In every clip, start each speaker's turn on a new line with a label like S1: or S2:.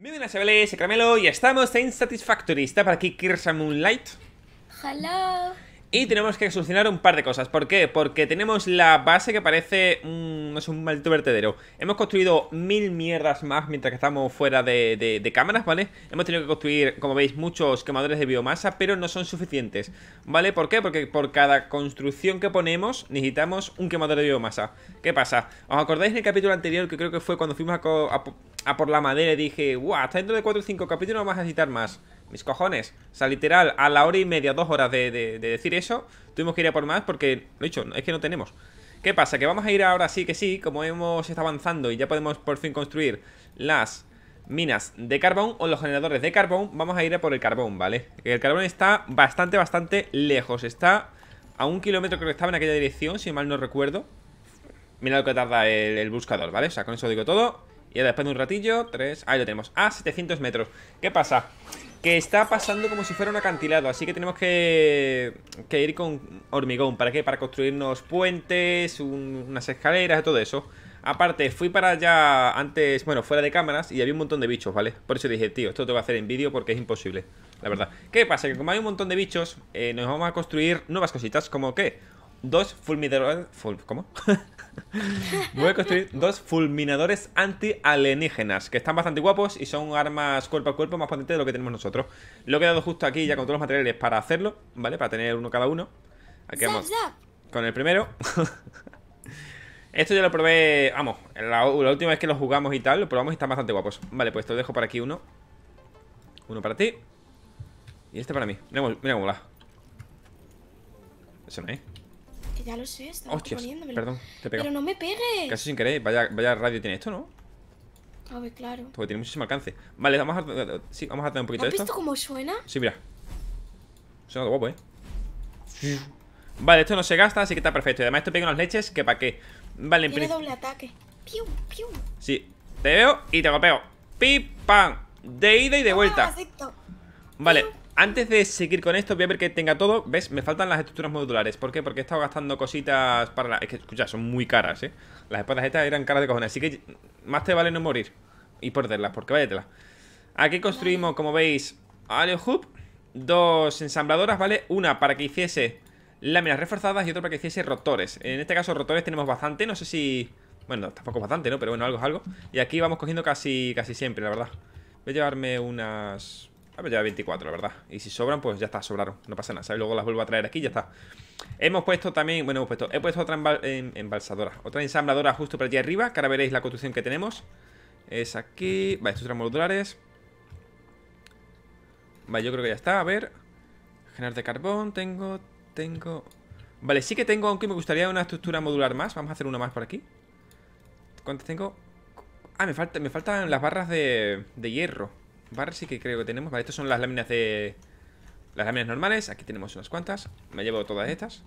S1: Muy buenas chavales, soy Caramelo y estamos en Satisfactory. Está por aquí Kirsa Moonlight.
S2: Hello.
S1: Y tenemos que solucionar un par de cosas. ¿Por qué? Porque tenemos la base que parece un, es un maldito vertedero. Hemos construido mil mierdas más mientras que estamos fuera de, cámaras, ¿vale? Hemos tenido que construir, como veis, muchos quemadores de biomasa, pero no son suficientes, ¿vale? ¿Por qué? Porque por cada construcción que ponemos necesitamos un quemador de biomasa. ¿Qué pasa? ¿Os acordáis en el capítulo anterior que creo que fue cuando fuimos a, por la madera y dije, ¡guau! Hasta dentro de 4 o 5 capítulos no vamos a necesitar más mis cojones. O sea, literal, a la hora y media, dos horas de, decir eso, tuvimos que ir a por más porque, lo dicho, es que no tenemos. ¿Qué pasa? Que vamos a ir ahora sí que sí, como hemos estado avanzando y ya podemos por fin construir las minas de carbón o los generadores de carbón, vamos a ir a por el carbón, ¿vale? El carbón está bastante, bastante lejos, está a un kilómetro creo que estaba en aquella dirección, si mal no recuerdo. Mira lo que tarda el, buscador, ¿vale? O sea, con eso digo todo. Y después de un ratillo, tres... Ahí lo tenemos, a 700 metros. ¿Qué pasa? que está pasando como si fuera un acantilado, así que tenemos que, que ir con hormigón. ¿Para qué? Para construirnos puentes, unas escaleras, todo eso. Aparte, fui para allá antes, bueno, fuera de cámaras y había un montón de bichos, ¿vale? Por eso dije, tío, esto te voy a hacer en vídeo porque es imposible, la verdad. ¿Qué pasa? Que como hay un montón de bichos, eh, nos vamos a construir nuevas cositas, como ¿Qué? dos fulminadores. ¿Cómo? Voy a construir dos fulminadores anti-alienígenas que están bastante guapos y son armas cuerpo a cuerpo más potentes de lo que tenemos nosotros. Lo he quedado justo aquí ya con todos los materiales para hacerlo, ¿vale? Para tener uno cada uno. Aquí vamos con el primero. Esto ya lo probé, vamos, la, última vez que lo jugamos y tal, lo probamos y están bastante guapos. Vale, pues te lo dejo para aquí uno. Uno para ti. Y este para mí. Mira, mira cómo Eso no es
S2: ya lo sé, estaba Hostias, perdón, te pego. Pero no me pegues. Casi
S1: sin querer, vaya, radio tiene esto, ¿no? A ver, claro. Porque tiene muchísimo alcance. Vale, vamos a, eh, eh, sí, vamos a tener un poquito de esto. ¿Has visto cómo suena? Sí, mira. Suena guapo, ¿eh? Vale, esto no se gasta, así que está perfecto. Y además esto pega unas leches que para qué. Vale, en Tiene doble
S2: ataque. Piu, piu.
S1: Sí, te veo y te golpeo. Pip, pam. De ida y de vuelta. Ah, vale, antes de seguir con esto, voy a ver que tenga todo. ¿Ves? Me faltan las estructuras modulares. ¿Por qué? Porque he estado gastando cositas para la... Es que, escucha, son muy caras, ¿eh? Las espadas estas eran caras de cojones. Así que más te vale no morir y perderlas, porque váyatela. Aquí construimos, como veis, a Hub. Dos ensambladoras, ¿vale? Una para que hiciese láminas reforzadas y otra para que hiciese rotores. En este caso, rotores tenemos bastante. No sé si... Bueno, tampoco bastante, ¿no? Pero bueno, algo es algo. Y aquí vamos cogiendo casi, casi siempre, la verdad. Voy a llevarme unas... A ah, ver, pues lleva 24, la verdad. Y si sobran, pues ya está, sobraron. No pasa nada, ¿sabes? Luego las vuelvo a traer aquí y ya está. Hemos puesto también, bueno, hemos puesto, he puesto otra embalsadora, otra ensambladora justo por allá arriba, que ahora veréis la construcción que tenemos. Es aquí. Vale, estos modulares. Vale, yo creo que ya está. A ver. Generar de carbón. Tengo, tengo... Vale, sí que tengo, aunque me gustaría una estructura modular más. Vamos a hacer una más por aquí. ¿Cuántas tengo? Ah, me, falta, me faltan las barras de, de hierro. Vale, sí que creo que tenemos. Vale, estas son las láminas de... Las láminas normales. Aquí tenemos unas cuantas. Me llevo todas estas.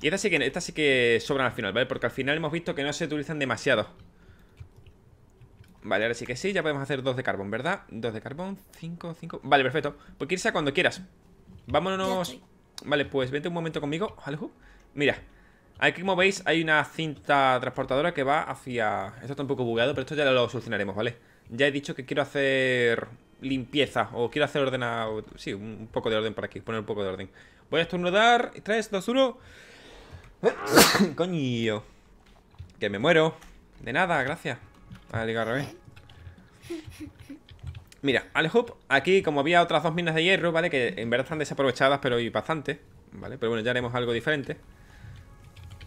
S1: Y estas sí que, estas sí que sobran al final, ¿vale? Porque al final hemos visto que no se utilizan demasiado. Vale, ahora sí que sí, ya podemos hacer dos de carbón, ¿verdad? Dos de carbón, cinco, cinco... Vale, perfecto. Pues irse cuando quieras. Vámonos... Vale, pues vente un momento conmigo. Mira, aquí como veis hay una cinta transportadora que va hacia... Esto está un poco bugueado, pero esto ya lo solucionaremos, ¿vale? vale ya he dicho que quiero hacer limpieza o quiero hacer ordenar, Sí, un poco de orden para aquí, poner un poco de orden. Voy a estornudar. 3, 2, 1. Coño. Que me muero. De nada, gracias. A Mira, Alejup aquí como había otras dos minas de hierro, ¿vale? Que en verdad están desaprovechadas, pero hay bastante, ¿vale? Pero bueno, ya haremos algo diferente.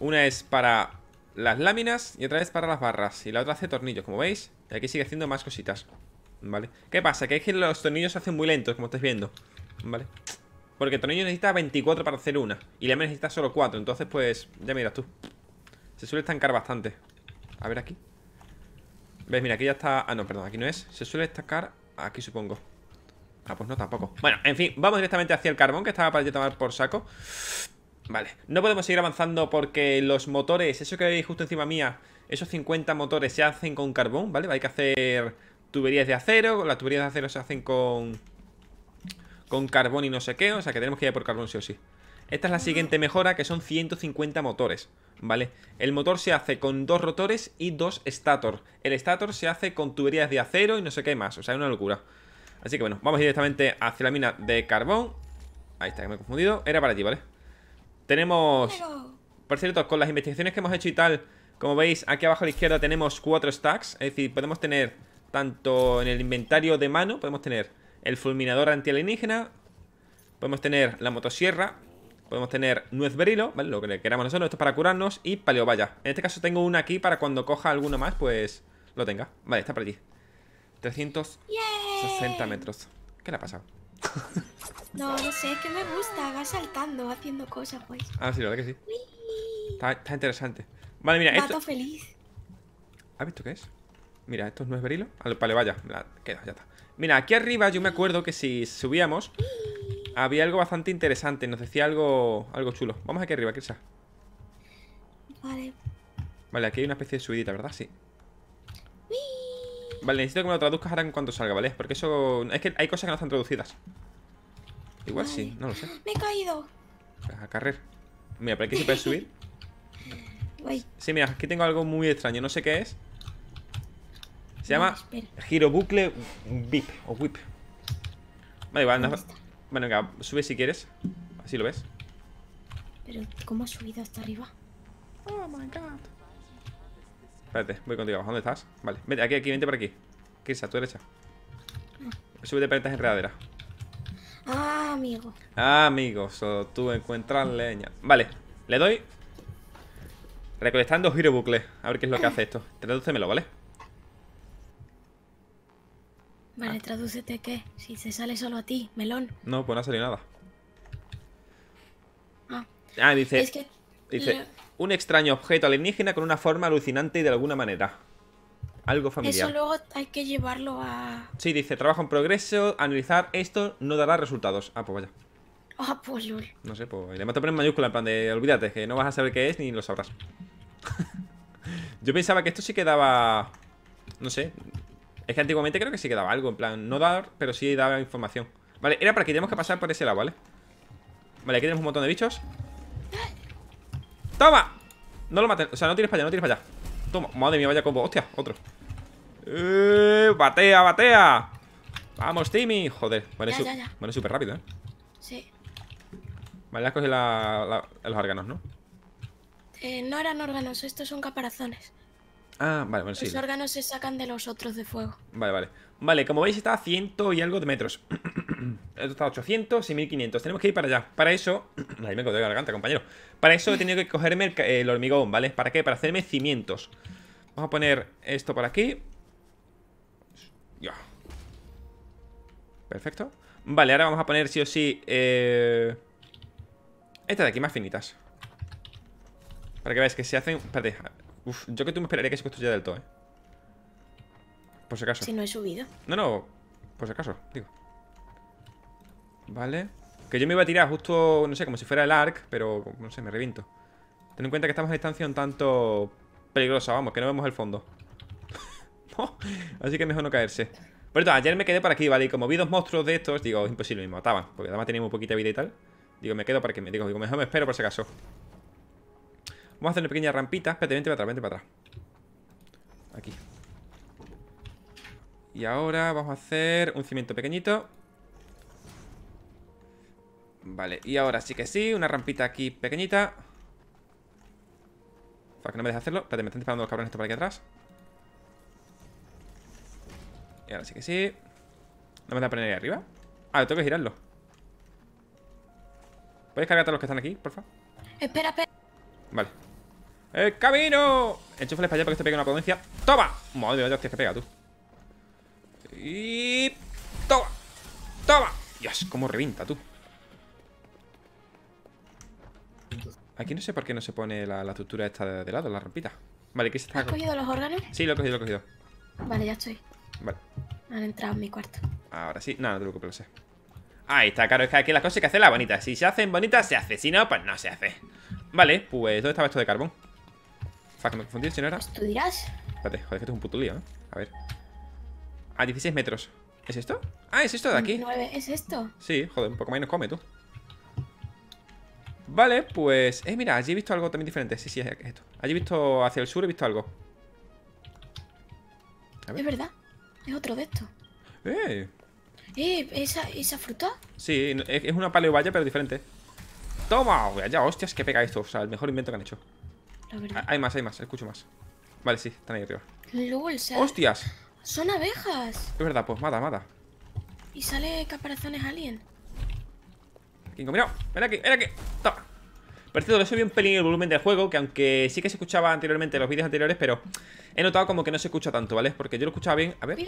S1: Una es para las láminas y otra es para las barras. Y la otra hace tornillos, como veis aquí sigue haciendo más cositas ¿Vale? ¿Qué pasa? Que es que los tornillos se hacen muy lentos, como estáis viendo ¿Vale? Porque el tornillo necesita 24 para hacer una Y la necesita solo 4, entonces pues Ya miras tú Se suele estancar bastante A ver aquí ¿Ves? Mira, aquí ya está... Ah, no, perdón, aquí no es Se suele estancar aquí, supongo Ah, pues no, tampoco Bueno, en fin, vamos directamente hacia el carbón Que estaba para yo tomar por saco Vale, no podemos seguir avanzando porque los motores, eso que veis justo encima mía, esos 50 motores se hacen con carbón, ¿vale? Hay que hacer tuberías de acero, las tuberías de acero se hacen con con carbón y no sé qué, o sea que tenemos que ir por carbón sí o sí. Esta es la siguiente mejora, que son 150 motores, ¿vale? El motor se hace con dos rotores y dos estator El estator se hace con tuberías de acero y no sé qué más, o sea, es una locura. Así que bueno, vamos directamente hacia la mina de carbón. Ahí está, que me he confundido. Era para ti, ¿vale? vale tenemos... Por cierto, con las investigaciones que hemos hecho y tal, como veis, aquí abajo a la izquierda tenemos cuatro stacks. Es decir, podemos tener tanto en el inventario de mano, podemos tener el fulminador antialienígena, podemos tener la motosierra, podemos tener nuez berilo, ¿vale? Lo que le queramos nosotros, esto es para curarnos, y paleo, vaya En este caso tengo una aquí para cuando coja alguno más, pues lo tenga. Vale, está por allí. 360 metros. ¿Qué le ha pasado?
S2: No, no sé, es que me gusta, va saltando, va haciendo cosas, pues.
S1: Ah, sí, la verdad que sí. Está, interesante. Vale, mira, esto... feliz. ¿Has visto qué es? Mira, esto no es berilo. Vale, vaya, queda, ya está. Mira, aquí arriba yo me acuerdo que si subíamos había algo bastante interesante, nos decía algo algo chulo. Vamos aquí arriba, Kirsa. Vale. Vale, aquí hay una especie de subidita, ¿verdad? Sí. Vale, necesito que me lo traduzcas ahora en cuanto salga, ¿vale? Porque eso... Es que hay cosas que no están traducidas Igual sí, no lo sé
S2: Me he caído
S1: A carrer Mira, pero aquí se puede subir Sí, mira, aquí tengo algo muy extraño No sé qué es Se llama giro bucle VIP o whip Vale, igual anda Bueno, venga, sube si quieres Así lo ves
S2: Pero, ¿cómo ha subido hasta arriba? Oh my god
S1: Espérate, voy contigo. ¿Dónde estás? Vale, vente aquí, aquí, vente por aquí. Kirsa, a tu derecha. Súbete paredes enredaderas.
S2: Ah, amigo.
S1: Ah, amigo, tú encuentras leña. Vale, le doy. Recolectando giro bucle. A ver qué es lo que hace esto. Tradúcemelo, ¿vale?
S2: Vale, tradúcete qué. Si se sale solo a ti, melón.
S1: No, pues no ha salido nada. Ah, ah dice. Es que dice, un extraño objeto alienígena con una forma alucinante y de alguna manera. Algo familiar. Eso
S2: luego hay que llevarlo a...
S1: Sí, dice, trabajo en progreso, analizar esto no dará resultados. Ah, pues vaya.
S2: Ah, pues lol.
S1: No sé, pues le mato poner mayúscula, en plan de, olvídate, que no vas a saber qué es ni lo sabrás. Yo pensaba que esto sí quedaba... No sé. Es que antiguamente creo que sí quedaba algo, en plan, no dar, pero sí daba información. Vale, era para que teníamos que pasar por ese lado, ¿vale? Vale, aquí tenemos un montón de bichos ¡Toma! No lo mates, o sea, no tienes para allá, no tienes para allá Toma, madre mía, vaya combo, hostia, otro eh, Batea, batea Vamos, Timmy, joder Vale, bueno, súper rápido, eh Sí Vale, has cogido los órganos, ¿no?
S2: Eh, no eran órganos, estos son caparazones
S1: Ah, vale, bueno, sí Los
S2: órganos se sacan de los otros de fuego
S1: Vale, vale Vale, como veis está a ciento y algo de metros Esto está a 800 y 1500 Tenemos que ir para allá Para eso... Ahí me he la garganta, compañero Para eso he tenido que cogerme el, hormigón, ¿vale? ¿Para qué? Para hacerme cimientos Vamos a poner esto por aquí Ya Perfecto Vale, ahora vamos a poner sí o sí eh... Estas de aquí más finitas Para que veáis que se hacen... Espérate Uf, yo que tú me esperaría que se construyera del todo, ¿eh? Por si acaso. Si no he subido. No, no. Por si acaso, digo. Vale. Que yo me iba a tirar justo, no sé, como si fuera el arc, pero no sé, me reviento. Ten en cuenta que estamos a distancia un tanto peligrosa, vamos, que no vemos el fondo. Así que mejor no caerse. Por eso, ayer me quedé para aquí, ¿vale? Y como vi dos monstruos de estos, digo, es imposible, me mataban. Porque además teníamos poquita vida y tal. Digo, me quedo para que me digo, mejor me espero por si acaso. Vamos a hacer una pequeña rampita. Espérate, vente para atrás, vente para atrás. Aquí. Y ahora vamos a hacer un cimiento pequeñito. Vale, y ahora sí que sí, una rampita aquí pequeñita. Para que no me deje hacerlo. Espérate, me están disparando los cabrones esto para aquí atrás. Y ahora sí que sí. No me da poner ahí arriba. Ah, tengo que girarlo. ¿Puedes cargar a todos los que están aquí, porfa? Espera, espera. Vale. ¡El camino! Enchúfales para allá para que esto pegue una potencia. ¡Toma! Madre mía, hostia que pega tú. Y... ¡Toma! ¡Toma! Dios, cómo revienta, tú Aquí no sé por qué no se pone la, estructura esta de, lado, la rampita Vale, ¿qué se está... ¿Has cogido los órganos? Sí, lo he cogido, lo he cogido Vale, ya estoy Vale
S2: Han entrado en mi cuarto
S1: Ahora sí, nada, no, no te preocupes, lo sé Ahí está, claro, es que aquí las cosas hay que hacer las bonitas Si se hacen bonitas, se hace, si no, pues no se hace Vale, pues ¿dónde estaba esto de carbón? Fuck, me confundí, si no era
S2: pues ¿Tú dirás?
S1: Espérate, joder, que esto es un puto lío, ¿eh? A ver a 16 metros. ¿Es esto?
S2: Ah, es esto de aquí. ¿Es esto?
S1: Sí, joder, un poco más nos come tú. Vale, pues... Eh, mira, allí he visto algo también diferente. Sí, sí, es esto. Allí he visto hacia el sur, he visto algo.
S2: Es verdad. Es otro de estos. Eh. Eh, ¿esa, fruta?
S1: Sí, es una paleovalla, pero diferente. ¡Toma! Ya, hostias, que pega esto. O sea, el mejor invento que han hecho. Ah, hay más, hay más, escucho más. Vale, sí, están ahí arriba.
S2: ¡Hostias! Son abejas.
S1: Es verdad, pues mata, mata.
S2: Y sale caparazones alien.
S1: Kingo, mira, ven aquí, ven aquí. Toma. Por cierto, le subí un pelín el volumen del juego, que aunque sí que se escuchaba anteriormente en los vídeos anteriores, pero he notado como que no se escucha tanto, ¿vale? Porque yo lo escuchaba bien. A ver.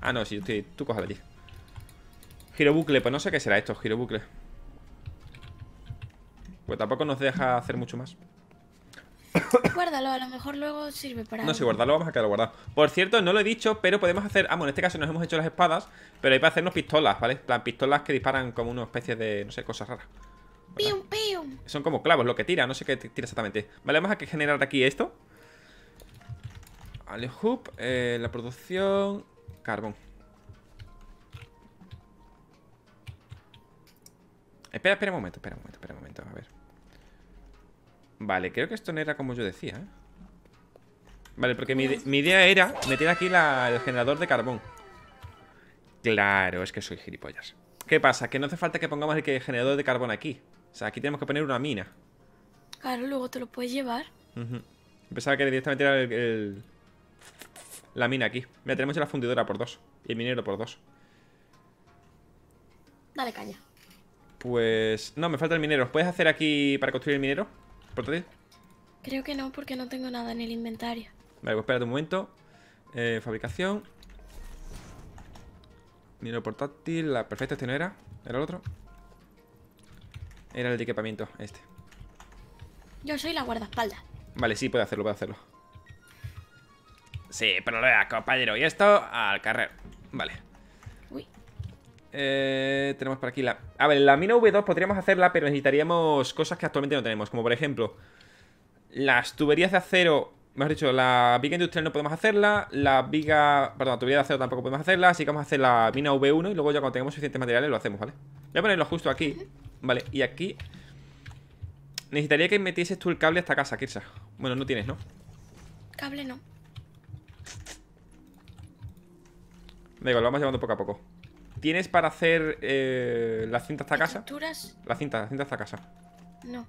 S1: Ah, no, sí, Tú cojas allí. Giro bucle, pues no sé qué será esto, giro bucle. Pues tampoco nos deja hacer mucho más.
S2: Guárdalo, a lo mejor luego sirve para. No, sé, guardarlo,
S1: vamos a quedarlo guardado. Por cierto, no lo he dicho, pero podemos hacer. Ah, bueno, en este caso nos hemos hecho las espadas, pero hay para hacernos pistolas, ¿vale? plan, pistolas que disparan como una especie de. No sé, cosas raras. Son como clavos, lo que tira, no sé qué tira exactamente. Vale, vamos a generar aquí esto. Vale, hoop, eh, la producción. Carbón. Espera, espera un momento, espera un momento, espera un momento, a ver. Vale, creo que esto no era como yo decía ¿eh? Vale, porque mi, idea era meter aquí el generador de carbón Claro, es que soy gilipollas ¿Qué pasa? Que no hace falta que pongamos el generador de carbón aquí O sea, aquí tenemos que poner una mina
S2: Claro, luego te lo puedes llevar
S1: Pensaba que directamente era el, la mina aquí Mira, tenemos la fundidora por dos Y el minero por dos Dale caña Pues... No, me falta el minero ¿Puedes hacer aquí para construir el minero? portátil?
S2: Creo que no, porque no tengo nada en el inventario.
S1: Vale, pues espérate un momento. Eh, fabricación. Miro portátil. La perfecta, este no era. Era el otro. Era el de equipamiento, este.
S2: Yo soy la guardaespaldas.
S1: Vale, sí, puede hacerlo, puede hacerlo. Sí, pero lo veas, compañero. Y esto al carrer. Vale. Eh, tenemos por aquí la... A ver, la mina V2 podríamos hacerla, pero necesitaríamos cosas que actualmente no tenemos. Como por ejemplo, las tuberías de acero... Hemos dicho, la viga industrial no podemos hacerla, la viga... Perdón, la tubería de acero tampoco podemos hacerla, así que vamos a hacer la mina V1 y luego ya cuando tengamos suficientes materiales lo hacemos, ¿vale? Voy a ponerlo justo aquí, ¿vale? Y aquí... Necesitaría que metieses tú el cable a esta casa, Kirsa. Bueno, no tienes, ¿no? Cable no. Venga, lo vamos llevando poco a poco. ¿Tienes para hacer eh, la cinta hasta casa? ¿Estructuras? La cinta, la cinta hasta casa.
S2: No.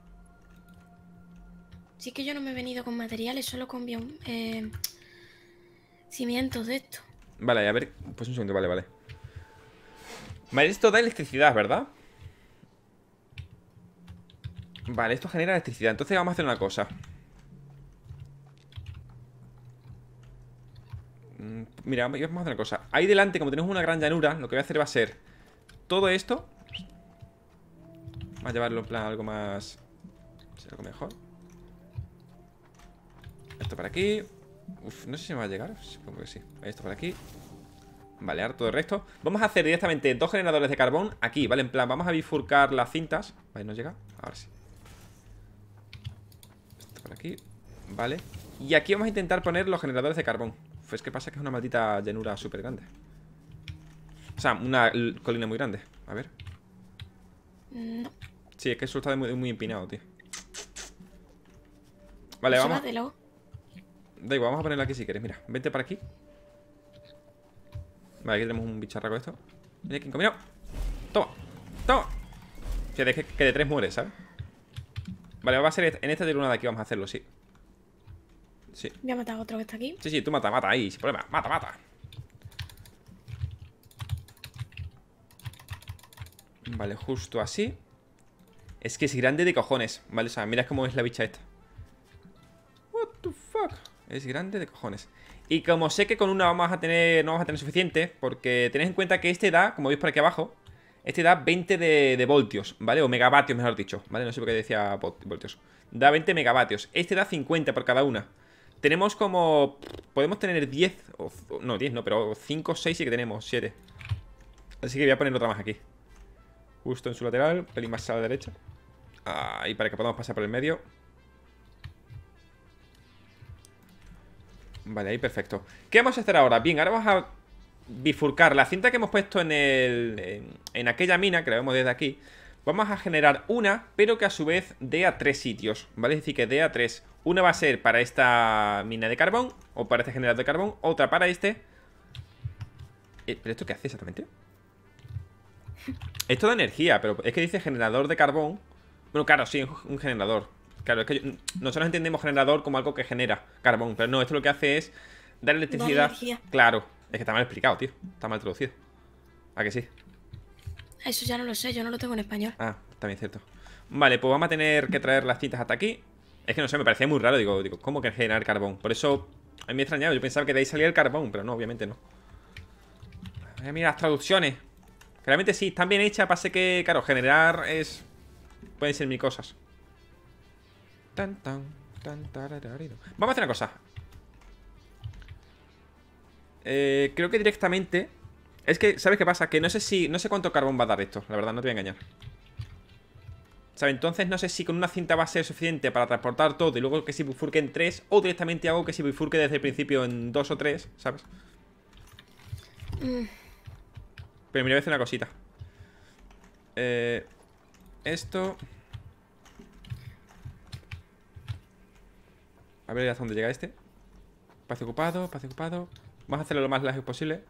S2: Sí que yo no me he venido con materiales, solo con eh, cimientos de esto.
S1: Vale, a ver, pues un segundo, vale, vale. Vale, esto da electricidad, ¿verdad? Vale, esto genera electricidad. Entonces vamos a hacer una cosa. Mira, vamos a hacer una cosa Ahí delante, como tenemos una gran llanura Lo que voy a hacer va a ser Todo esto Va a llevarlo en plan algo más Algo mejor Esto para aquí Uf, no sé si me va a llegar Supongo que sí Esto para aquí Vale, ahora todo el resto Vamos a hacer directamente dos generadores de carbón Aquí, ¿vale? En plan, vamos a bifurcar las cintas Vale, no llega Ahora sí Esto por aquí Vale Y aquí vamos a intentar poner los generadores de carbón pues es que pasa que es una maldita llanura súper grande. O sea, una colina muy grande. A ver. No. Sí, es que eso está muy, muy empinado, tío.
S2: Vale, vamos. Da
S1: igual, vamos a ponerla aquí si quieres. Mira, vente para aquí. Vale, aquí tenemos un bicharraco esto. Mira aquí, comió Toma, toma. que, de tres muere, ¿sabes? Vale, vamos a hacer en esta de luna de aquí, vamos a hacerlo, sí. Sí.
S2: Voy a a otro que está aquí. Sí,
S1: sí, tú mata, mata ahí, sin problema. Mata, mata. Vale, justo así. Es que es grande de cojones, ¿vale? O sea, mira cómo es la bicha esta. What the fuck? Es grande de cojones. Y como sé que con una vamos a tener, no vamos a tener suficiente, porque tenéis en cuenta que este da, como veis por aquí abajo, este da 20 de, de voltios, ¿vale? O megavatios, mejor dicho, ¿vale? No sé por qué decía voltios. Da 20 megavatios. Este da 50 por cada una. Tenemos como... Podemos tener 10... O, no, 10 no, pero 5 6 sí que tenemos, 7. Así que voy a poner otra más aquí. Justo en su lateral, pelín más a la derecha. Ahí, para que podamos pasar por el medio. Vale, ahí perfecto. ¿Qué vamos a hacer ahora? Bien, ahora vamos a bifurcar la cinta que hemos puesto en, el, en aquella mina, que la vemos desde aquí vamos a generar una, pero que a su vez dé a tres sitios, ¿vale? Es decir, que dé a tres. Una va a ser para esta mina de carbón, o para este generador de carbón, otra para este. Eh, ¿Pero esto qué hace exactamente? Esto da energía, pero es que dice generador de carbón. Bueno, claro, sí, un generador. Claro, es que nosotros entendemos generador como algo que genera carbón, pero no, esto lo que hace es dar electricidad. Claro, es que está mal explicado, tío. Está mal traducido. ¿A que sí?
S2: Eso ya no lo sé, yo no lo tengo en español.
S1: Ah, también es cierto. Vale, pues vamos a tener que traer las cintas hasta aquí. Es que no sé, me parecía muy raro. Digo, digo ¿cómo que generar carbón? Por eso a mí me extrañaba. Yo pensaba que de ahí salía el carbón, pero no, obviamente no. mira las traducciones. Realmente sí, están bien hechas. Pase que, claro, generar es. Pueden ser mil cosas. Tan, tan, tan, Vamos a hacer una cosa. Eh, creo que directamente es que, ¿sabes qué pasa? Que no sé si... No sé cuánto carbón va a dar esto, la verdad, no te voy a engañar. ¿Sabes? Entonces no sé si con una cinta va a ser suficiente para transportar todo y luego que si bifurque en tres o directamente hago que si bifurque desde el principio en dos o tres, ¿sabes? Mm. Pero mira, voy a hacer una cosita. Eh, esto... A ver hasta dónde llega este. Espacio ocupado, espacio ocupado. Vamos a hacerlo lo más lejos posible.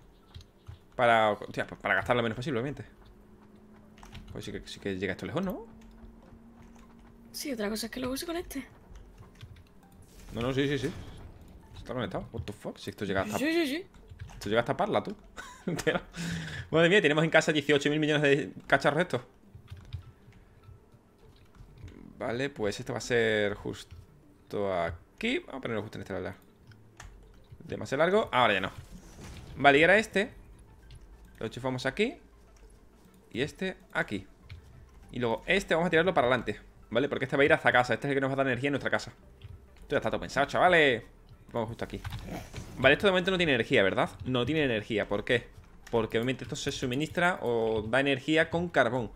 S1: Para, pues para gastar lo menos posible, obviamente Pues sí que, llega esto lejos, ¿no?
S2: Sí, otra cosa es que lo use con este
S1: No, no, sí, sí, sí Está conectado, what the fuck Si esto llega hasta... Sí, sí, sí Esto llega hasta parla, tú Madre mía, tenemos en casa 18.000 millones de cacharros estos Vale, pues esto va a ser justo aquí Vamos a ponerlo justo en este lado. Demasiado largo, ahora ya no Vale, y ahora este lo chufamos aquí Y este aquí Y luego este vamos a tirarlo para adelante ¿Vale? Porque este va a ir hasta casa Este es el que nos va a dar energía en nuestra casa Esto ya está todo pensado, chavales Vamos justo aquí Vale, esto de momento no tiene energía, ¿verdad? No tiene energía, ¿por qué? Porque obviamente esto se suministra o da energía con carbón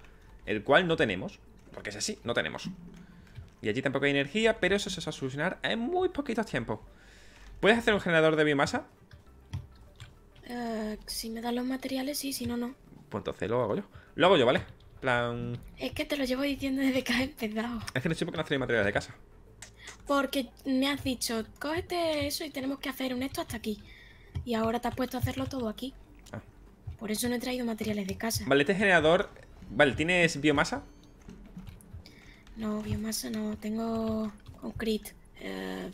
S1: El cual no tenemos Porque es así, no tenemos Y allí tampoco hay energía, pero eso se va a solucionar en muy poquito tiempo. ¿Puedes hacer un generador de biomasa?
S2: si me dan los materiales, sí, si no, no.
S1: Pues entonces lo hago yo. Lo hago yo, ¿vale?
S2: Es que te lo llevo diciendo desde que has empezado.
S1: Es que no sé por qué no traído materiales de casa.
S2: Porque me has dicho, cógete eso y tenemos que hacer un esto hasta aquí. Y ahora te has puesto a hacerlo todo aquí. Ah. Por eso no he traído materiales de casa. Vale,
S1: este generador. Vale, ¿tienes biomasa?
S2: No, biomasa no. Tengo concrete. Eh,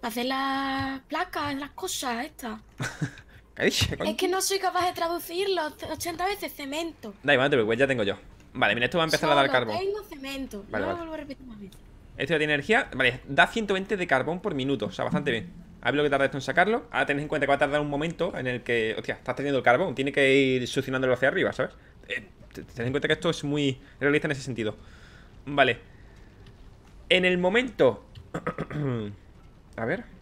S2: para hacer las placas, las cosas estas.
S1: Es que no
S2: soy capaz de traducirlo. 80 veces cemento.
S1: Dale, igual, no pues ya tengo yo. Vale, mira, esto va a empezar a dar carbón. Tengo
S2: cemento. no lo vuelvo a repetir más veces.
S1: Esto ya tiene energía. Vale, da 120 de carbón por minuto. O sea, bastante bien. A ver lo que tarda esto en sacarlo. Ahora tened en cuenta que va a tardar un momento en el que. Hostia, estás teniendo el carbón. Tiene que ir succionándolo hacia arriba, ¿sabes? Eh, tened en cuenta que esto es muy realista en ese sentido. Vale. En el momento. a ver.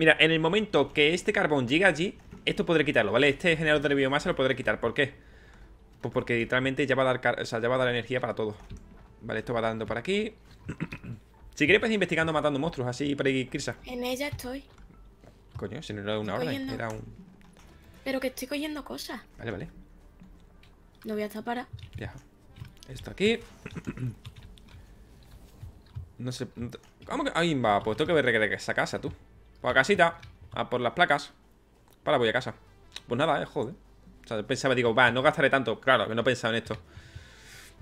S1: Mira, en el momento que este carbón llega allí, esto podré quitarlo, ¿vale? Este generador de biomasa lo podré quitar. ¿Por qué? Pues porque literalmente ya va a dar, o sea, ya va a dar energía para todo. Vale, esto va dando para aquí. si quieres, pues investigando, matando monstruos, así, para ir, Kirsa.
S2: En ella estoy.
S1: Coño, si no era una hora era un...
S2: Pero que estoy cogiendo cosas. Vale, vale. Lo voy a tapar.
S1: Ya. Esto aquí. no sé... ¿Cómo que...? Ahí va, pues tengo que ver esa casa, tú. Pues a casita, a por las placas. Para, voy a casa. Pues nada, eh, joder. O sea, pensaba, digo, va, no gastaré tanto. Claro, que no pensado en esto.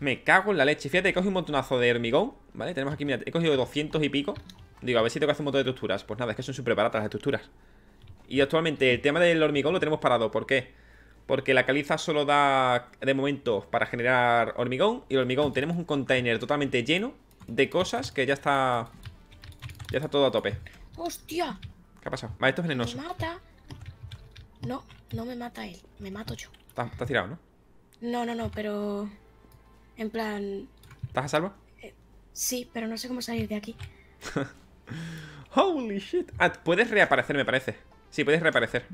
S1: Me cago en la leche. Fíjate, he cogido un montonazo de hormigón, ¿vale? Tenemos aquí, mira, he cogido 200 y pico. Digo, a ver si tengo que hacer un montón de estructuras Pues nada, es que son súper baratas las estructuras Y actualmente el tema del hormigón lo tenemos parado. ¿Por qué? Porque la caliza solo da de momento para generar hormigón. Y el hormigón tenemos un container totalmente lleno de cosas que ya está... Ya está todo a tope.
S2: ¡Hostia!
S1: ¿Qué ha pasado? Va, esto es venenoso. Me
S2: mata. No, no me mata él. Me mato yo.
S1: Estás tirado, ¿no?
S2: No, no, no, pero. En plan. ¿Estás a salvo? Eh, sí, pero no sé cómo salir de aquí. ¡Holy shit!
S1: Ah, puedes reaparecer, me parece. Sí, puedes reaparecer.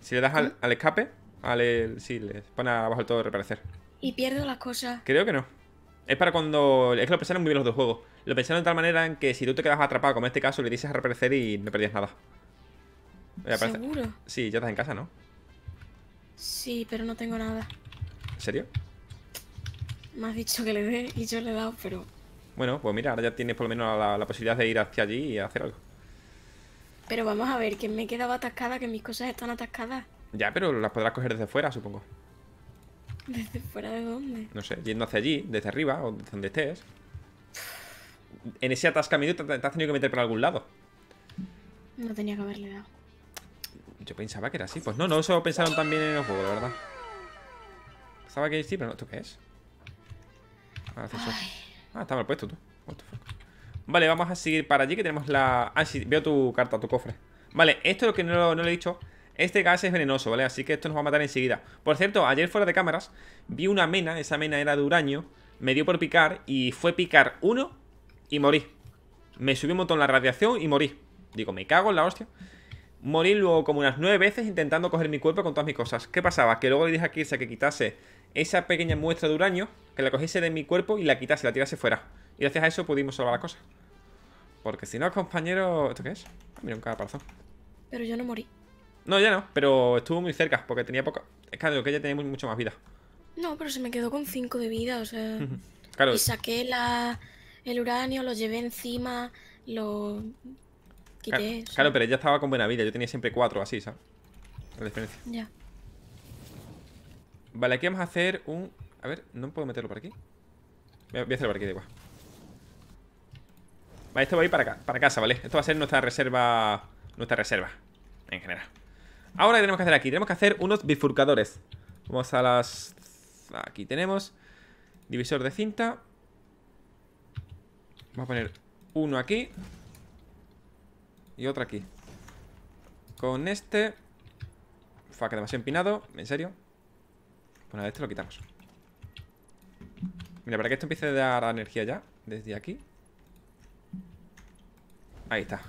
S1: Si le das al, ¿Mm? escape, al, sí, le pone abajo el todo reaparecer.
S2: ¿Y pierdo las cosas?
S1: Creo que no. Es para cuando. Es que lo pensaron muy bien los dos juegos. Lo pensaron de tal manera en que si tú te quedas atrapado, como en este caso, le dices a reaparecer y no perdías nada. ¿Seguro? Sí, ya estás en casa, ¿no?
S2: Sí, pero no tengo nada. ¿En serio? Me has dicho que le dé y yo le he dado, pero...
S1: Bueno, pues mira, ahora ya tienes por lo menos la, posibilidad de ir hacia allí y hacer algo.
S2: Pero vamos a ver, que me he quedado atascada, que mis cosas están atascadas.
S1: Ya, pero las podrás coger desde fuera, supongo.
S2: ¿Desde fuera de dónde?
S1: No sé, yendo hacia allí, desde arriba o desde donde estés en ese atascamiento te, te, has tenido que meter por algún lado.
S2: No tenía que haberle dado.
S1: Yo pensaba que era así. Pues no, no lo pensaron también en el juego, la verdad. Sabía que sí, pero no. ¿Esto qué es? Ah, ah está mal puesto tú. Vale, vamos a seguir para allí que tenemos la... Ah, sí, veo tu carta, tu cofre. Vale, esto es lo que no, lo he dicho. Este gas es venenoso, ¿vale? Así que esto nos va a matar enseguida. Por cierto, ayer fuera de cámaras vi una mena, esa mena era de uranio, me dio por picar y fue picar uno y morí. Me subí un montón la radiación y morí. Digo, me cago en la hostia. Morí luego como unas nueve veces intentando coger mi cuerpo con todas mis cosas. ¿Qué pasaba? Que luego le dije a Kirsa que quitase esa pequeña muestra de uranio, que la cogiese de mi cuerpo y la quitase, la tirase fuera. Y gracias a eso pudimos salvar la cosa. Porque si no, compañero... ¿Esto qué es? Ah, mira, un caparazón. Pero yo no morí. No, ya no, pero estuvo muy cerca porque tenía poca... Es que ella tenía mucho más vida.
S2: No, pero se me quedó con cinco de vida, o sea... claro. Y saqué la el uranio, lo llevé encima, lo quité. Claro, pero
S1: ya estaba con buena vida. Yo tenía siempre cuatro así, ¿sabes? La diferencia. Ya. Vale, aquí vamos a hacer un... A ver, ¿no puedo meterlo por aquí? Voy a hacerlo por aquí, de igual. Vale, esto va a ir para, acá, para casa, ¿vale? Esto va a ser nuestra reserva... Nuestra reserva, en general. Ahora, tenemos que hacer aquí? Tenemos que hacer unos bifurcadores. Vamos a las... Aquí tenemos... Divisor de cinta. Vamos a poner uno aquí Y otro aquí Con este Fa, demasiado empinado, en serio Bueno, pues este lo quitamos Mira, para que esto empiece a dar energía ya Desde aquí Ahí está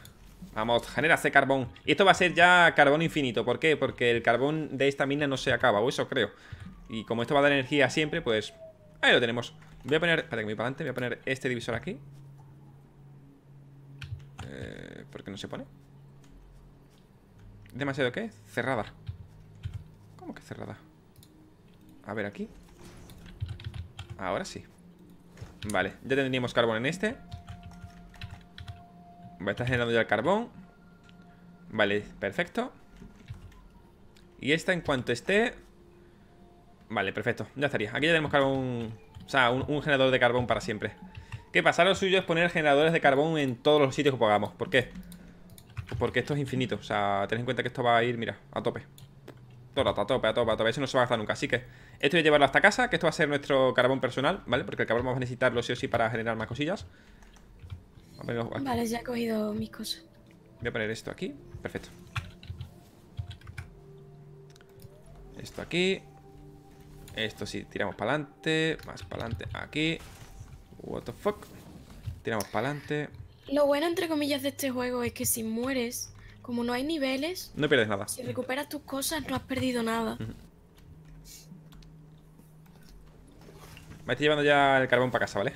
S1: Vamos, genera genérase carbón Y esto va a ser ya carbón infinito ¿Por qué? Porque el carbón de esta mina no se acaba O eso creo Y como esto va a dar energía siempre, pues... Ahí lo tenemos Voy a poner... Espera que me voy para adelante Voy a poner este divisor aquí ¿Por qué no se pone? ¿Demasiado qué? Cerrada ¿Cómo que cerrada? A ver aquí Ahora sí Vale, ya tendríamos carbón en este Va a estar generando ya el carbón Vale, perfecto Y esta en cuanto esté Vale, perfecto, ya estaría Aquí ya tenemos carbón O sea, un generador de carbón para siempre ¿Qué pasa? Lo suyo es poner generadores de carbón en todos los sitios que podamos. ¿Por qué? Porque esto es infinito. O sea, ten en cuenta que esto va a ir, mira, a tope. Todo a tope, a tope, a tope. Eso no se va a gastar nunca. Así que esto voy a llevarlo hasta casa, que esto va a ser nuestro carbón personal, ¿vale? Porque el carbón vamos a necesitarlo sí o sí para generar más cosillas. vale,
S2: ya he cogido mis cosas.
S1: Voy a poner esto aquí. Perfecto. Esto aquí. Esto sí, tiramos para adelante. Más para adelante. Aquí. What the fuck. Tiramos para adelante.
S2: Lo bueno, entre comillas, de este juego es que si mueres, como no hay niveles...
S1: No pierdes nada. Si
S2: recuperas tus cosas, no has perdido nada.
S1: Me estoy llevando ya el carbón para casa, ¿vale?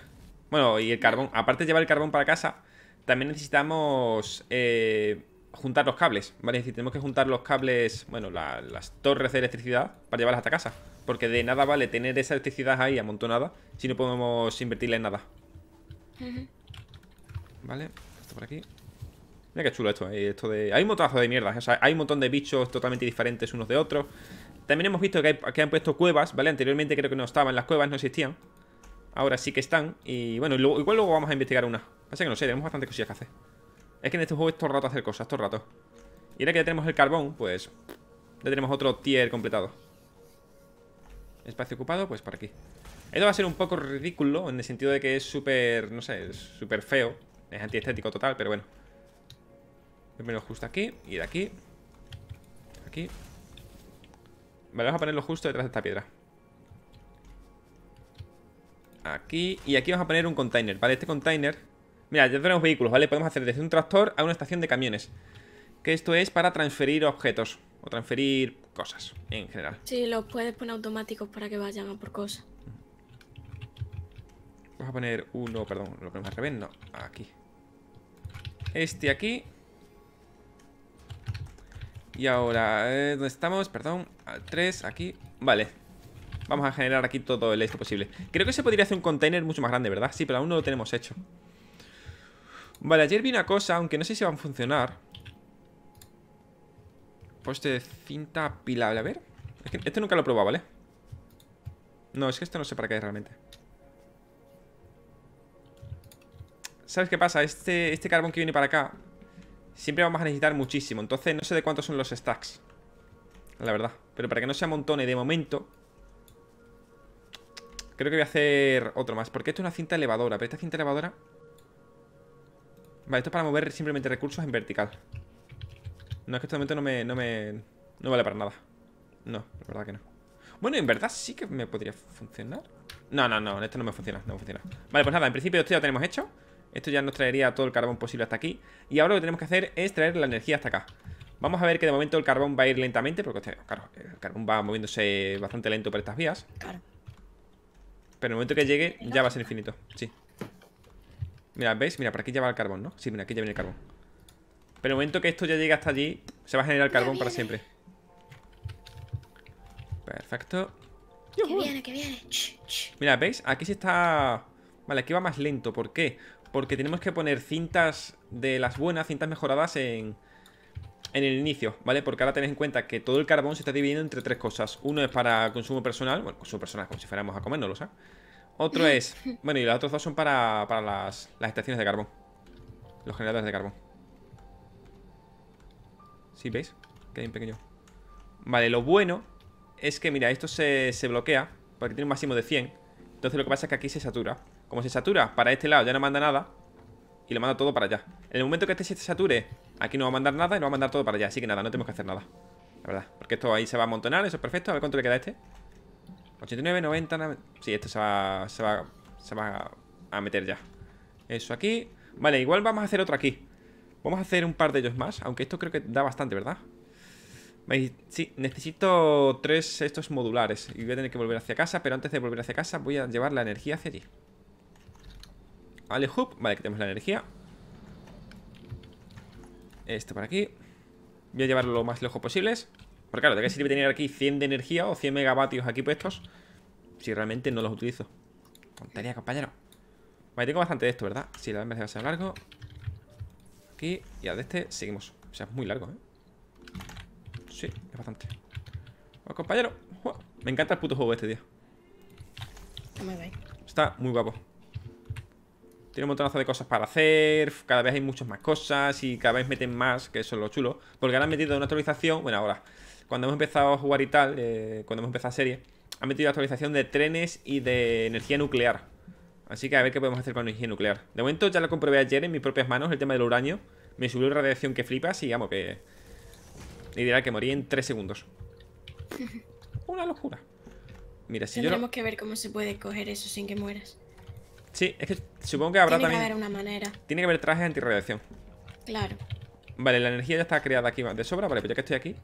S1: Bueno, y el carbón... Aparte de llevar el carbón para casa, también necesitamos... Eh, juntar los cables, ¿vale? Es decir, tenemos que juntar los cables, bueno, las torres de electricidad para llevarlas hasta casa. Porque de nada vale tener esa electricidad ahí amontonada si no podemos invertirla en nada. Vale, esto por aquí. Mira qué chulo esto, eh, esto de... Hay un montazo de mierdas, o sea, hay un montón de bichos totalmente diferentes unos de otros. También hemos visto que, han puesto cuevas, ¿vale? Anteriormente creo que no estaban, las cuevas no existían. Ahora sí que están. Y bueno, igual luego vamos a investigar una. Pasa que no sé, tenemos bastantes cosillas que hacer. Es que en este juego es todo rato hacer cosas, todo rato. Y ahora que ya tenemos el carbón, pues... Ya tenemos otro tier completado. Espacio ocupado, pues por aquí. Esto va a ser un poco ridículo en el sentido de que es súper, no sé, súper feo. Es antiestético total, pero bueno. ponerlo justo aquí y de aquí. Aquí. Vale, vamos a ponerlo justo detrás de esta piedra. Aquí. Y aquí vamos a poner un container, ¿vale? Este container... Mira, ya tenemos vehículos, ¿vale? Podemos hacer desde un tractor a una estación de camiones que esto es para transferir objetos o transferir cosas en general.
S2: Sí, los puedes poner automáticos para que vayan a por cosas.
S1: Vamos a poner uno, perdón, lo ponemos al revés, no, aquí. Este aquí. Y ahora, eh, ¿dónde estamos? Perdón, tres, 3, aquí. Vale. Vamos a generar aquí todo el esto posible. Creo que se podría hacer un container mucho más grande, ¿verdad? Sí, pero aún no lo tenemos hecho. Vale, ayer vi una cosa, aunque no sé si va a funcionar. Este de cinta apilable. A ver. Esto este nunca lo he probado, ¿vale? No, es que esto no sé para qué es realmente. ¿Sabes qué pasa? Este, este carbón que viene para acá Siempre vamos a necesitar muchísimo Entonces no sé de cuántos son los stacks La verdad Pero para que no se amontone de momento Creo que voy a hacer otro más Porque esto es una cinta elevadora Pero esta cinta elevadora Vale, esto es para mover simplemente recursos en vertical no, es que este momento no me, no me... No vale para nada. No, la verdad que no. Bueno, en verdad sí que me podría funcionar. No, no, no, esto no me funciona, no funciona. Vale, pues nada, en principio esto ya lo tenemos hecho. Esto ya nos traería todo el carbón posible hasta aquí. Y ahora lo que tenemos que hacer es traer la energía hasta acá. Vamos a ver que de momento el carbón va a ir lentamente, porque claro, el carbón va moviéndose bastante lento por estas vías. Claro. Pero en el momento que llegue ya va a ser infinito, sí. Mira, ¿veis? Mira, para aquí ya va el carbón, ¿no? Sí, mira, aquí ya viene el carbón. Pero en el momento que esto ya llegue hasta allí, se va a generar carbón para siempre. Perfecto.
S2: Que viene, que viene.
S1: Mira, ¿veis? Aquí se está... Vale, aquí va más lento. ¿Por qué? Porque tenemos que poner cintas de las buenas, cintas mejoradas en, en el inicio, ¿vale? Porque ahora tenéis en cuenta que todo el carbón se está dividiendo entre tres cosas. Uno es para consumo personal, bueno, consumo personal, como si fuéramos a comérnoslo, ¿sabes? Otro es... Bueno, y los otros dos son para, para las, las estaciones de carbón. Los generadores de carbón. ¿Sí veis? Que hay pequeño Vale, lo bueno es que, mira, esto se, bloquea Porque tiene un máximo de 100 Entonces lo que pasa es que aquí se satura Como se satura para este lado ya no manda nada Y lo manda todo para allá En el momento que este se sature, aquí no va a mandar nada Y no va a mandar todo para allá, así que nada, no tenemos que hacer nada La verdad, porque esto ahí se va a amontonar Eso es perfecto, a ver cuánto le queda a este 89, 90, 90 Sí, esto se va, se va, se va a meter ya Eso aquí Vale, igual vamos a hacer otro aquí Vamos a hacer un par de ellos más, aunque esto creo que da bastante, ¿verdad? Sí, necesito tres estos modulares y voy a tener que volver hacia casa, pero antes de volver hacia casa voy a llevar la energía hacia allí. Vale, vale, que tenemos la energía. Esto por aquí. Voy a llevarlo lo más lejos posibles. Porque claro, ¿de qué sirve tener aquí 100 de energía o 100 megavatios aquí puestos? Si realmente no los utilizo. contaría compañero. Vale, tengo bastante de esto, ¿verdad? Sí, la verdad me hace largo aquí y al este seguimos. O sea, es muy largo, ¿eh? Sí, es bastante. compañero. Me encanta el puto juego este, tío. Está muy guapo. Tiene un montonazo de cosas para hacer, cada vez hay muchas más cosas y cada vez meten más, que eso es lo chulo. Porque ahora han metido una actualización, bueno, ahora, cuando hemos empezado a jugar y tal, eh, cuando hemos empezado la serie, han metido la actualización de trenes y de energía nuclear. Así que a ver qué podemos hacer con la energía nuclear. De momento ya lo comprobé ayer en mis propias manos, el tema del uranio. Me subió la radiación que flipas y digamos que... dirá que morí en 3 segundos.
S2: Una locura.
S1: Mira, si Tendremos
S2: yo... que ver cómo se puede coger eso sin que mueras.
S1: Sí, es que supongo que habrá también... Tiene que haber una manera. Tiene que haber trajes antirradiación. Claro. Vale, la energía ya está creada aquí de sobra. Vale, pues ya que estoy aquí,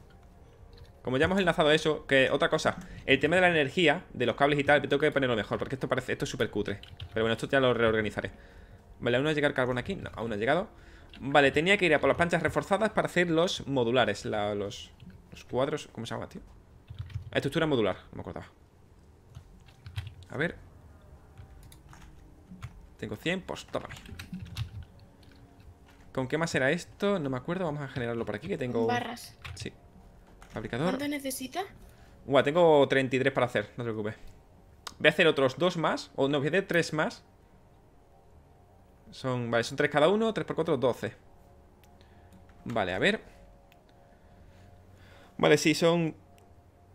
S1: como ya hemos enlazado eso, que otra cosa, el tema de la energía, de los cables y tal, tengo que ponerlo mejor, porque esto parece, esto es súper cutre. Pero bueno, esto ya lo reorganizaré. Vale, ¿aún no ha llegado el carbón aquí? No, aún no ha llegado. Vale, tenía que ir a por las planchas reforzadas para hacer los modulares, los, los cuadros, ¿cómo se llama, tío? La estructura modular, no me acordaba. A ver. Tengo 100, pues toma ¿Con qué más era esto? No me acuerdo, vamos a generarlo por aquí, que tengo... Barras. ¿Cuánto necesita? Guau, tengo 33 para hacer, no te preocupes. Voy a hacer otros dos más. O no, voy a hacer tres más. Son, vale, son tres cada uno, 3 por 4, 12. Vale, a ver. Vale, sí, son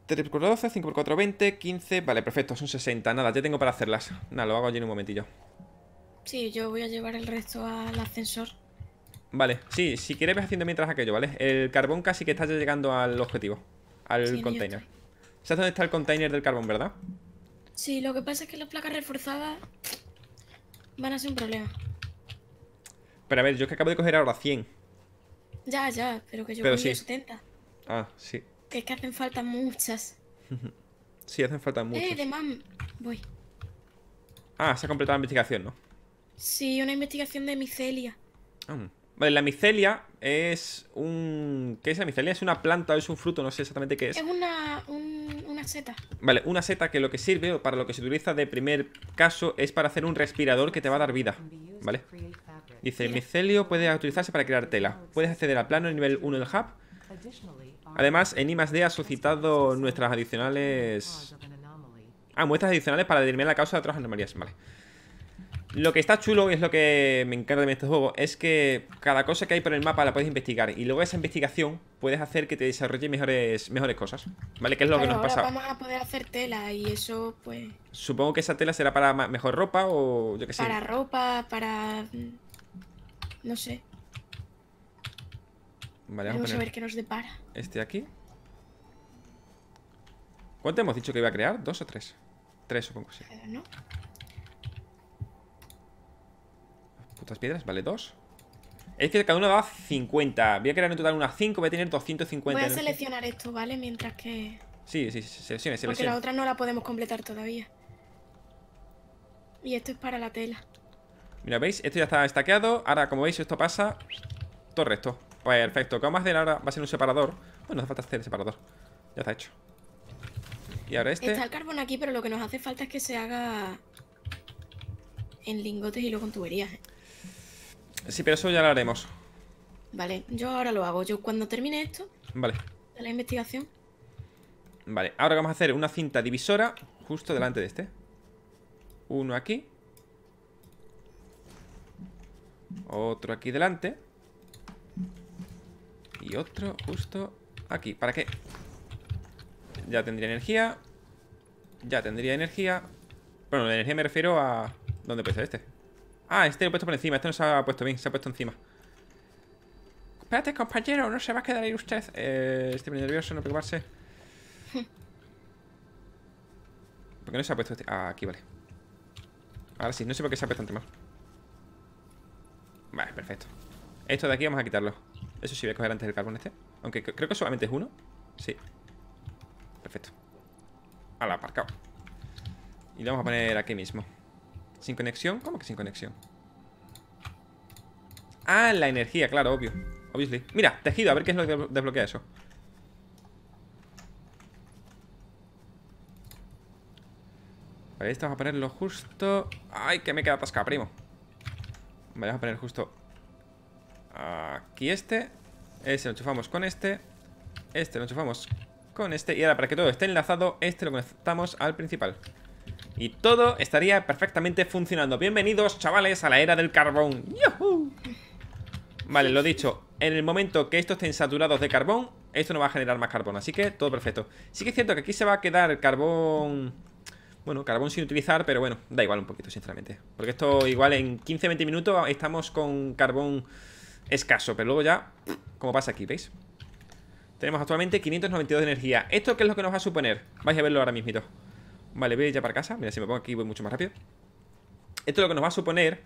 S1: 3 por 12, 5 por 4, 20, 15. Vale, perfecto, son 60. Nada, ya tengo para hacerlas. Nada, lo hago allí en un momentillo.
S2: Sí, yo voy a llevar el resto al ascensor.
S1: Vale, sí, si quieres ves haciendo mientras aquello, ¿vale? El carbón casi que está llegando al objetivo, al container. ¿Sabes dónde está el container del carbón, verdad?
S2: Sí, lo que pasa es que las placas reforzadas van a ser un problema.
S1: Pero a ver, yo es que acabo de coger ahora 100.
S2: Ya, ya, pero que yo pero 70. Ah, sí. Que es que hacen falta muchas.
S1: sí, hacen falta muchas. Eh, de
S2: mam... Voy.
S1: Ah, se ha completado la investigación, ¿no?
S2: Sí, una investigación de micelia.
S1: Ah. Vale, la micelia es un... ¿Qué es la micelia? ¿Es una planta o es un fruto? No sé exactamente qué es. Es
S2: una, una seta.
S1: Vale, una seta que lo que sirve o para lo que se utiliza de primer caso es para hacer un respirador que te va a dar vida. Vale. Dice, micelio puede utilizarse para crear tela. Puedes acceder al plano en nivel 1 del hub. Además, en I D ha suscitado nuestras adicionales... Ah, muestras adicionales para determinar la causa de otras anomalías. Vale. Lo que está chulo, y es lo que me encanta de este juego, es que cada cosa que hay por el mapa la puedes investigar. Y luego esa investigación puedes hacer que te desarrolle mejores, mejores cosas. ¿Vale? Que es lo que nos pasa. Vamos
S2: a poder hacer tela y eso, pues.
S1: Supongo que esa tela será para mejor ropa o yo qué sé. Para
S2: ropa, para. No sé.
S1: Vale, vamos, a, ver qué nos depara. Este aquí. ¿Cuánto hemos dicho que iba a crear? ¿Dos o tres? Tres, supongo que sí. ¿No? Putas piedras, vale, dos Es que cada una da 50 Voy a crear en total unas 5, voy a tener 250 Voy a
S2: seleccionar esto, ¿vale? Mientras que...
S1: Sí, sí, seleccione, seleccione Porque la
S2: otra no la podemos completar todavía Y esto es para la tela
S1: Mira, ¿veis? Esto ya está estaqueado Ahora, como veis, esto pasa Todo recto Perfecto, ¿qué más de ahora? Va a ser un separador Bueno, no hace falta hacer el separador Ya está hecho Y ahora este Está
S2: el carbón aquí, pero lo que nos hace falta es que se haga En lingotes y luego en tuberías, ¿eh?
S1: Sí, pero eso ya lo haremos.
S2: Vale, yo ahora lo hago. Yo cuando termine esto. Vale. la investigación.
S1: Vale, ahora vamos a hacer una cinta divisora justo delante de este. Uno aquí. Otro aquí delante. Y otro justo aquí. ¿Para qué? Ya tendría energía. Ya tendría energía. Bueno, la energía me refiero a... ¿Dónde pesa este? Ah, este lo he puesto por encima. Este no se ha puesto bien, se ha puesto encima. Espérate, compañero, no se va a quedar ahí usted. Eh, estoy muy nervioso, no preocuparse. ¿Por qué no se ha puesto este? Ah, aquí vale. Ahora sí, no sé por qué se ha puesto mal. Vale, perfecto. Esto de aquí vamos a quitarlo. Eso sí, voy a coger antes el carbón este. Aunque creo que solamente es uno. Sí. Perfecto. Al aparcado. Y lo vamos a poner aquí mismo. ¿Sin conexión? ¿Cómo que sin conexión? Ah, la energía, claro, obvio Obviously Mira, tejido, a ver qué es lo que desbloquea eso Vale, esto vamos a ponerlo justo Ay, que me queda atascado, primo Vale, vamos a poner justo Aquí este Este lo enchufamos con este Este lo enchufamos con este Y ahora para que todo esté enlazado Este lo conectamos al principal y todo estaría perfectamente funcionando. Bienvenidos, chavales, a la era del carbón. Vale, lo dicho, en el momento que estos estén saturados de carbón, esto no va a generar más carbón, así que todo perfecto. Sí que es cierto que aquí se va a quedar carbón... Bueno, carbón sin utilizar, pero bueno, da igual un poquito, sinceramente. Porque esto igual en 15-20 minutos estamos con carbón escaso, pero luego ya, como pasa aquí, ¿veis? Tenemos actualmente 592 de energía. ¿Esto qué es lo que nos va a suponer? Vais a verlo ahora mismito. Vale, voy ya para casa. Mira, si me pongo aquí voy mucho más rápido. Esto lo que nos va a suponer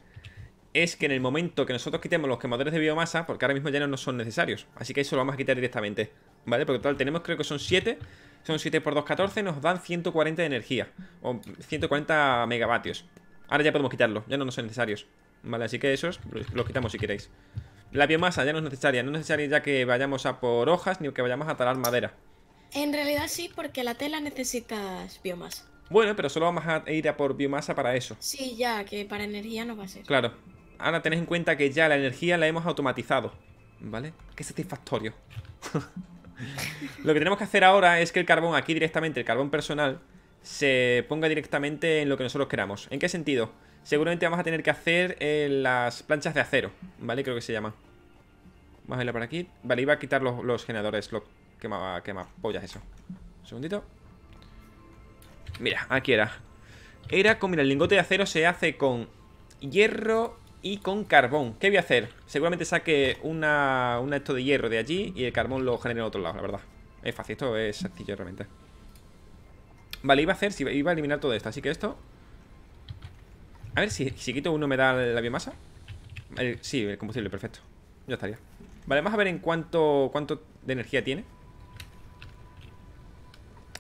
S1: es que en el momento que nosotros quitemos los quemadores de biomasa, porque ahora mismo ya no nos son necesarios, así que eso lo vamos a quitar directamente, ¿vale? Porque total, tenemos creo que son 7, son 7 por 2, 14, nos dan 140 de energía, o 140 megavatios. Ahora ya podemos quitarlo, ya no nos son necesarios, ¿vale? Así que esos los quitamos si queréis. La biomasa ya no es necesaria, no es necesaria ya que vayamos a por hojas ni que vayamos a talar madera.
S2: En realidad sí, porque la tela necesita biomasa.
S1: Bueno, pero solo vamos a ir a por biomasa para eso.
S2: Sí, ya, que para energía no va a ser.
S1: Claro. Ahora tenés en cuenta que ya la energía la hemos automatizado. ¿Vale? Qué satisfactorio. Lo que tenemos que hacer ahora es que el carbón aquí directamente, el carbón personal, se ponga directamente en lo que nosotros queramos. ¿En qué sentido? Seguramente vamos a tener que hacer eh, las planchas de acero, ¿vale? Creo que se llama. Vamos a irla por aquí. Vale, iba a quitar los, generadores, lo que más pollas eso. Un segundito. Mira, aquí era. Era como mira, el lingote de acero se hace con hierro y con carbón. ¿Qué voy a hacer? Seguramente saque una, una esto de hierro de allí y el carbón lo genere en otro lado, la verdad. Es fácil, esto es sencillo realmente. Vale, iba a hacer, iba a eliminar todo esto, así que esto... A ver si, quito uno me da la biomasa. sí, el combustible, perfecto. Ya estaría. Vale, vamos a ver en cuánto, cuánto de energía tiene.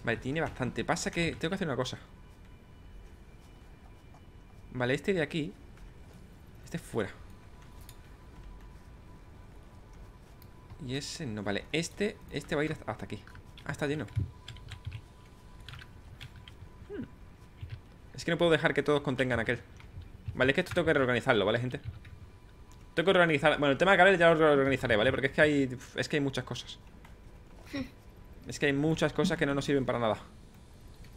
S1: Vale, tiene bastante. Pasa que tengo que hacer una cosa. Vale, este de aquí. Este es fuera. Y ese no, vale. Este, este va a ir hasta aquí. Ah, está lleno. Hmm. Es que no puedo dejar que todos contengan aquel. Vale, es que esto tengo que reorganizarlo, ¿vale, gente? Tengo que reorganizar Bueno, el tema de Gabriel ya lo reorganizaré, ¿vale? Porque es que hay. Es que hay muchas cosas. Hmm. Es que hay muchas cosas que no nos sirven para nada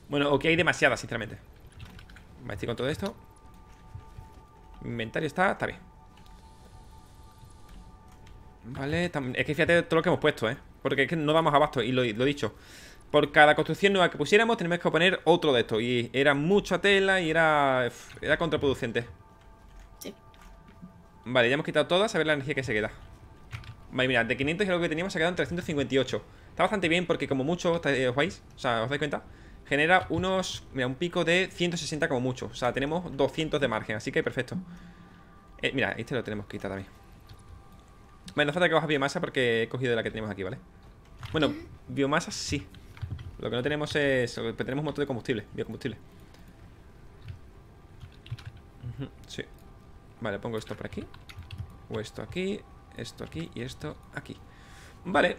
S1: Bueno, o que hay demasiadas, sinceramente a estoy con todo esto inventario está, está bien Vale, es que fíjate todo lo que hemos puesto, ¿eh? Porque es que no damos abasto, y lo, he dicho Por cada construcción nueva que pusiéramos Tenemos que poner otro de esto Y era mucha tela y era, era contraproducente Sí Vale, ya hemos quitado todas, a ver la energía que se queda Vale, mira, de 500 es lo que teníamos Se ha quedado en 358 Está bastante bien porque como mucho, eh, os vais, o sea, os dais cuenta, genera unos, mira, un pico de 160 como mucho. O sea, tenemos 200 de margen, así que perfecto. Eh, mira, este lo tenemos que también. Bueno, falta que bajes biomasa porque he cogido la que tenemos aquí, ¿vale? Bueno, biomasa sí. Lo que no tenemos es... Tenemos un montón de combustible, biocombustible. sí. Vale, pongo esto por aquí. O esto aquí, esto aquí y esto aquí. Vale,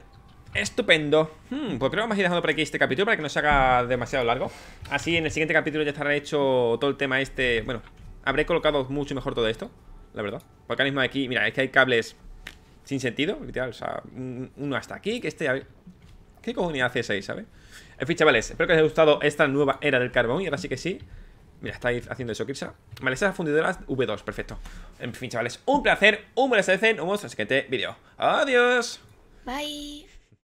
S1: Estupendo. Hmm, pues creo que vamos a ir dejando por aquí este capítulo para que no se haga demasiado largo. Así en el siguiente capítulo ya estará hecho todo el tema este... Bueno, habré colocado mucho mejor todo esto, la verdad. Porque ahora mismo aquí, mira, es que hay cables sin sentido, literal. O sea, uno hasta aquí, que este... ¿Qué comunidad hace ahí, sabes? En fin, chavales, espero que os haya gustado esta nueva era del carbón y ahora sí que sí. Mira, estáis haciendo eso, Kirsa. Vale, esas fundidoras V2, perfecto. En fin, chavales, un placer, un buen nos vemos en el siguiente vídeo. Adiós.
S2: Bye.